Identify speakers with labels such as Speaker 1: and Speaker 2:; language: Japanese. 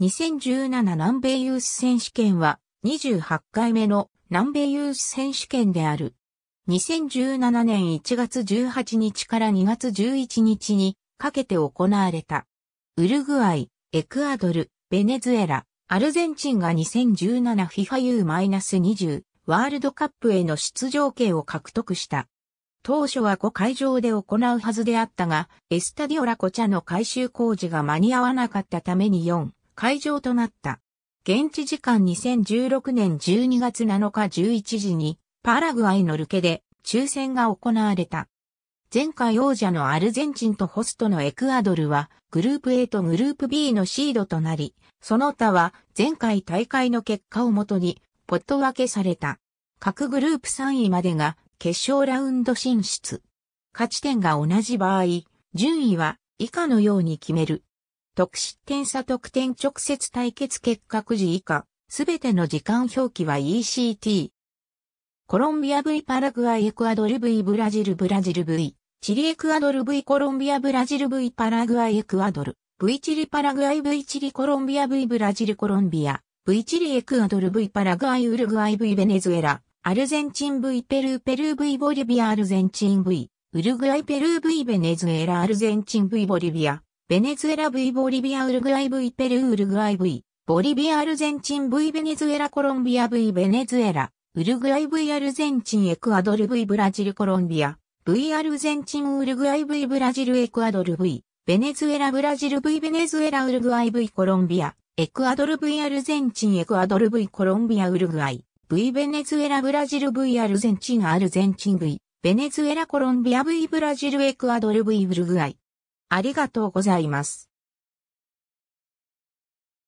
Speaker 1: 2017南米ユース選手権は
Speaker 2: 28回目の南米ユース選手権である。2017年1月18日から2月11日にかけて行われた。ウルグアイ、エクアドル、ベネズエラ、アルゼンチンが 2017FIFAU-20 ワールドカップへの出場権を獲得した。当初は5会場で行うはずであったが、エスタディオラコチャの改修工事が間に合わなかったために4会場となった。現地時間2016年12月7日11時にパラグアイのルケで抽選が行われた。前回王者のアルゼンチンとホストのエクアドルはグループ A とグループ B のシードとなり、その他は前回大会の結果をもとにポット分けされた。各グループ3位までが決勝ラウンド進出。勝ち点が同じ場合、順位は以下のように決める。得失点差得点直接対決結果9時以下、すべての時間表記は ECT。コロンビア V パラグアイエクアドル V ブラジルブラジル V チリエクアドル V コロンビアブラジル V パラグアイエクアドル V チリパラグアイ V チリコロンビア V ブラジルコロンビア V チリエクアドル V パラグアイウルグアイ V ベネズエラアルゼンチン V ペルーペルー V ボリビアアルゼンチン V ウルグアイペルー V ベネズエラアルゼンチン V ボリビアベネズエラ V ボリビアウルグアイ V ペルーウルグアイ V ボリビアアルゼンチン V ベネズエラコロンビア V ベネズエラウルグアイ V アルゼンチンエクアドル V ブラジルコロンビア V アルゼンチンウルグアイ V ブラジルエクアドル V ベネズエラブラジル V ベネズエラウルグアイ V コロンビアエクアドル V アルゼンチンエクアドル V コロンビアウルグアイ V ベネズエラブラジル V アルゼンチンアルゼンチン V ベネズエ
Speaker 1: ラコロンビア V ブラジルエクアドル V ウルグアイありがとうございます。